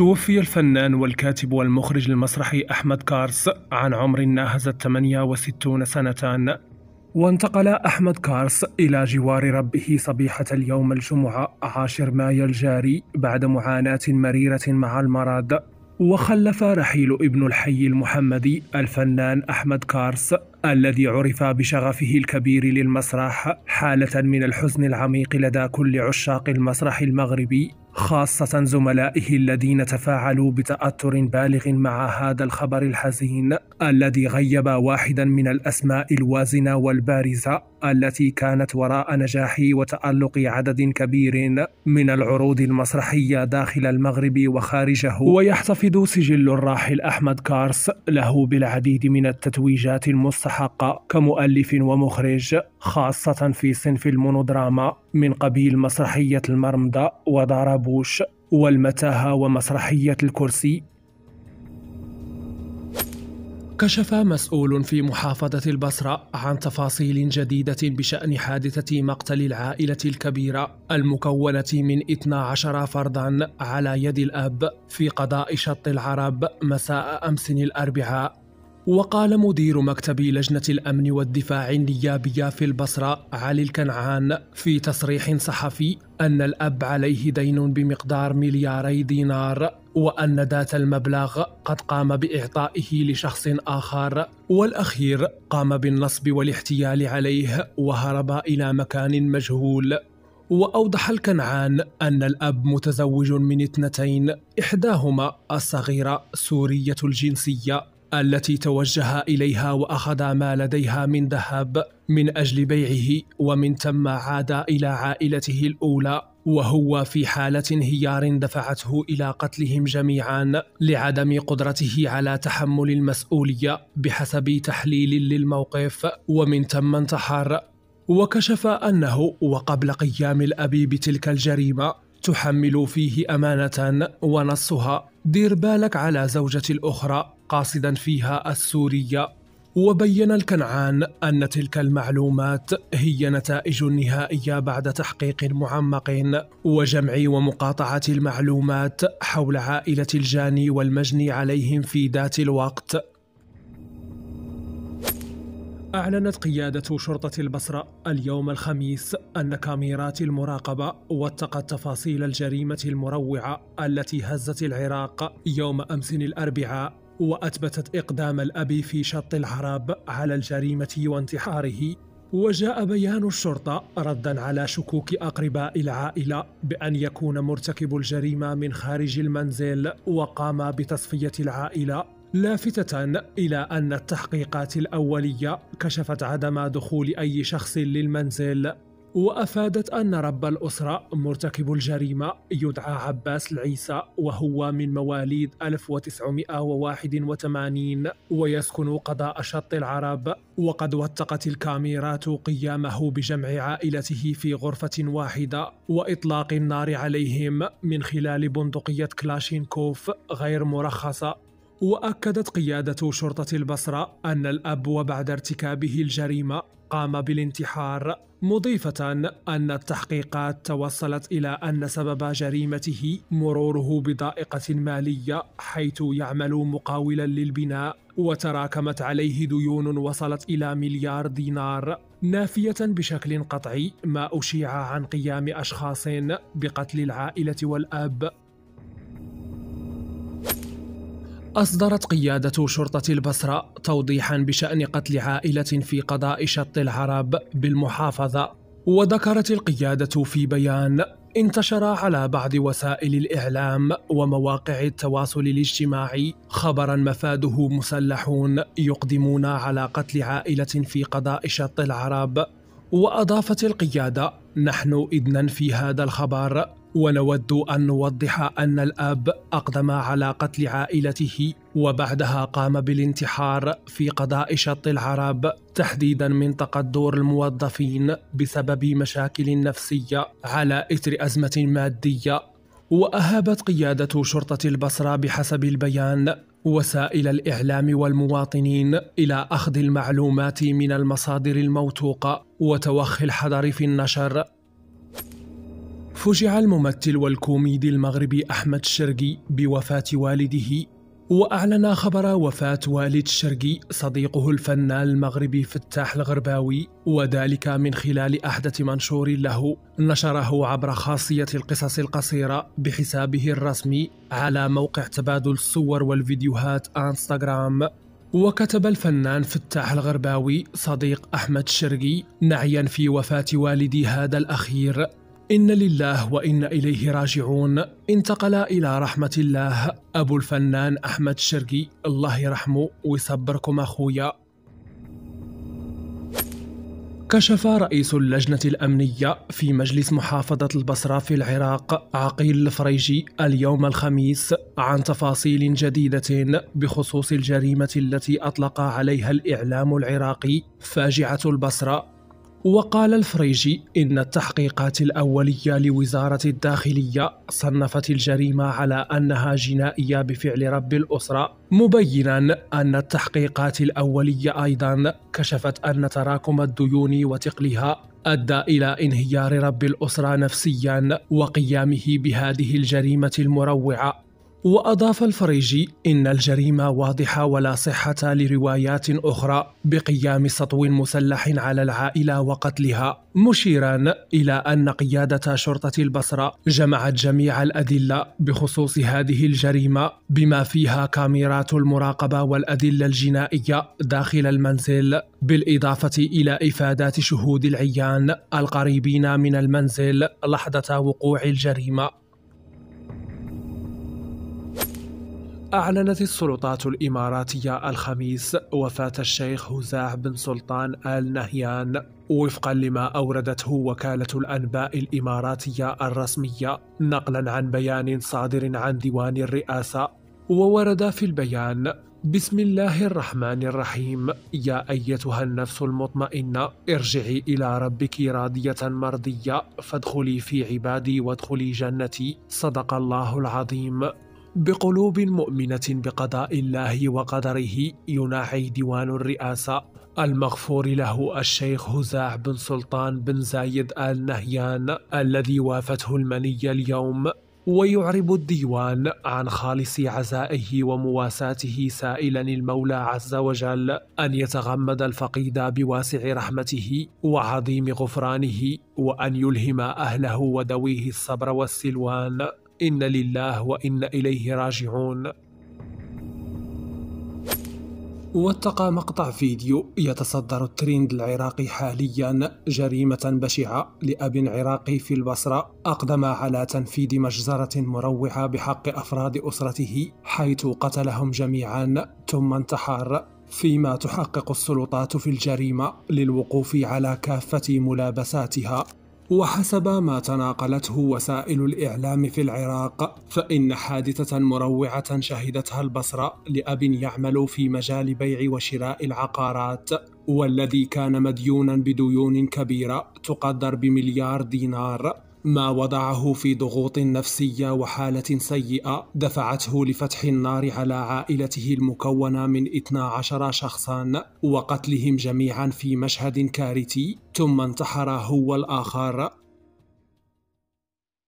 توفي الفنان والكاتب والمخرج المسرحي أحمد كارس عن عمر ناهز 68 سنة وانتقل أحمد كارس إلى جوار ربه صبيحة اليوم الجمعة عاشر مايو الجاري بعد معاناة مريرة مع المرض وخلف رحيل ابن الحي المحمدي الفنان أحمد كارس الذي عرف بشغفه الكبير للمسرح حالة من الحزن العميق لدى كل عشاق المسرح المغربي خاصة زملائه الذين تفاعلوا بتأثر بالغ مع هذا الخبر الحزين الذي غيب واحدا من الأسماء الوازنة والبارزة التي كانت وراء نجاحي وتألق عدد كبير من العروض المسرحية داخل المغرب وخارجه ويحتفظ سجل الراحل أحمد كارس له بالعديد من التتويجات المستحقة كمؤلف ومخرج خاصة في صنف المونودراما من قبيل مسرحية المرمدة ودارابوش والمتاهة ومسرحية الكرسي كشف مسؤول في محافظة البصرة عن تفاصيل جديدة بشأن حادثة مقتل العائلة الكبيرة المكونة من 12 فردا على يد الأب في قضاء شط العرب مساء أمس الأربعاء وقال مدير مكتب لجنة الأمن والدفاع النيابية في البصرة علي الكنعان في تصريح صحفي أن الأب عليه دين بمقدار ملياري دينار وأن ذات المبلغ قد قام بإعطائه لشخص آخر والأخير قام بالنصب والاحتيال عليه وهرب إلى مكان مجهول وأوضح الكنعان أن الأب متزوج من اثنتين إحداهما الصغيرة سورية الجنسية التي توجه اليها واخذ ما لديها من ذهب من اجل بيعه ومن ثم عاد الى عائلته الاولى وهو في حالة انهيار دفعته إلى قتلهم جميعا لعدم قدرته على تحمل المسؤولية بحسب تحليل للموقف ومن ثم انتحر وكشف أنه وقبل قيام الأب بتلك الجريمة تحمل فيه أمانة ونصها دير بالك على زوجتي الأخرى قاصدا فيها السورية وبين الكنعان أن تلك المعلومات هي نتائج نهائية بعد تحقيق معمق وجمع ومقاطعة المعلومات حول عائلة الجاني والمجني عليهم في ذات الوقت أعلنت قيادة شرطة البصرة اليوم الخميس أن كاميرات المراقبة وثقت تفاصيل الجريمة المروعة التي هزت العراق يوم أمس الأربعاء وأثبتت إقدام الأب في شط العرب على الجريمة وانتحاره وجاء بيان الشرطة ردا على شكوك أقرباء العائلة بأن يكون مرتكب الجريمة من خارج المنزل وقام بتصفية العائلة لافتة إلى أن التحقيقات الأولية كشفت عدم دخول أي شخص للمنزل وأفادت أن رب الأسرة مرتكب الجريمة يدعى عباس العيسى وهو من مواليد 1981 ويسكن قضاء شط العرب وقد وثقت الكاميرات قيامه بجمع عائلته في غرفة واحدة وإطلاق النار عليهم من خلال بندقية كلاشينكوف غير مرخصة واكدت قياده شرطه البصره ان الاب وبعد ارتكابه الجريمه قام بالانتحار مضيفة أن التحقيقات توصلت إلى أن سبب جريمته مروره بضائقة مالية حيث يعمل مقاولا للبناء وتراكمت عليه ديون وصلت إلى مليار دينار نافية بشكل قطعي ما أشيع عن قيام أشخاص بقتل العائلة والأب أصدرت قيادة شرطة البصرة توضيحا بشأن قتل عائلة في قضاء شط العرب بالمحافظة وذكرت القيادة في بيان انتشر على بعض وسائل الإعلام ومواقع التواصل الاجتماعي خبرا مفاده مسلحون يقدمون على قتل عائلة في قضاء شط العرب وأضافت القيادة نحن إذنا في هذا الخبر ونود ان نوضح ان الاب اقدم على قتل عائلته وبعدها قام بالانتحار في قضاء شط العرب تحديدا منطقه دور الموظفين بسبب مشاكل نفسيه على اثر ازمه ماديه واهابت قياده شرطه البصره بحسب البيان وسائل الاعلام والمواطنين الى اخذ المعلومات من المصادر الموثوقه وتوخي الحذر في النشر فُجِع الممثل والكوميدي المغربي أحمد الشرقي بوفاة والده وأعلن خبر وفاة والد الشرقي صديقه الفنان المغربي فتاح الغرباوي وذلك من خلال أحدث منشور له نشره عبر خاصية القصص القصيرة بحسابه الرسمي على موقع تبادل الصور والفيديوهات انستغرام وكتب الفنان فتاح الغرباوي صديق أحمد الشرقي نعيا في وفاة والدي هذا الأخير إن لله وإن إليه راجعون انتقل إلى رحمة الله أبو الفنان أحمد شرقي الله يرحمه ويصبركم أخويا كشف رئيس اللجنة الأمنية في مجلس محافظة البصرة في العراق عقيل الفريجي اليوم الخميس عن تفاصيل جديدة بخصوص الجريمة التي أطلق عليها الإعلام العراقي فاجعة البصرة وقال الفريجي إن التحقيقات الأولية لوزارة الداخلية صنفت الجريمة على أنها جنائية بفعل رب الأسرة مبينا أن التحقيقات الأولية أيضا كشفت أن تراكم الديون وتقلها أدى إلى انهيار رب الأسرة نفسيا وقيامه بهذه الجريمة المروعة وأضاف الفريجي إن الجريمة واضحة ولا صحة لروايات أخرى بقيام سطو مسلح على العائلة وقتلها مشيرا إلى أن قيادة شرطة البصرة جمعت جميع الأدلة بخصوص هذه الجريمة بما فيها كاميرات المراقبة والأدلة الجنائية داخل المنزل بالإضافة إلى إفادات شهود العيان القريبين من المنزل لحظة وقوع الجريمة أعلنت السلطات الإماراتية الخميس وفاة الشيخ هزاع بن سلطان آل نهيان وفقا لما أوردته وكالة الأنباء الإماراتية الرسمية نقلا عن بيان صادر عن ديوان الرئاسة وورد في البيان بسم الله الرحمن الرحيم يا أيتها النفس المطمئنة ارجعي إلى ربك راضية مرضية فادخلي في عبادي وادخلي جنتي صدق الله العظيم بقلوب مؤمنة بقضاء الله وقدره يناحي ديوان الرئاسة المغفور له الشيخ هزاع بن سلطان بن زايد آل نهيان الذي وافته المنية اليوم ويعرب الديوان عن خالص عزائه ومواساته سائلا المولى عز وجل ان يتغمد الفقيد بواسع رحمته وعظيم غفرانه وان يلهم اهله ودويه الصبر والسلوان إن لله وإن إليه راجعون واتقى مقطع فيديو يتصدر الترند العراقي حاليا جريمة بشعة لأب عراقي في البصرة أقدم على تنفيذ مجزرة مروعة بحق أفراد أسرته حيث قتلهم جميعا ثم انتحر فيما تحقق السلطات في الجريمة للوقوف على كافة ملابساتها وحسب ما تناقلته وسائل الإعلام في العراق فإن حادثة مروعة شهدتها البصرة لأب يعمل في مجال بيع وشراء العقارات والذي كان مديونا بديون كبيرة تقدر بمليار دينار ما وضعه في ضغوط نفسية وحالة سيئة دفعته لفتح النار على عائلته المكونة من 12 شخصا وقتلهم جميعا في مشهد كارثي ثم انتحر هو الآخر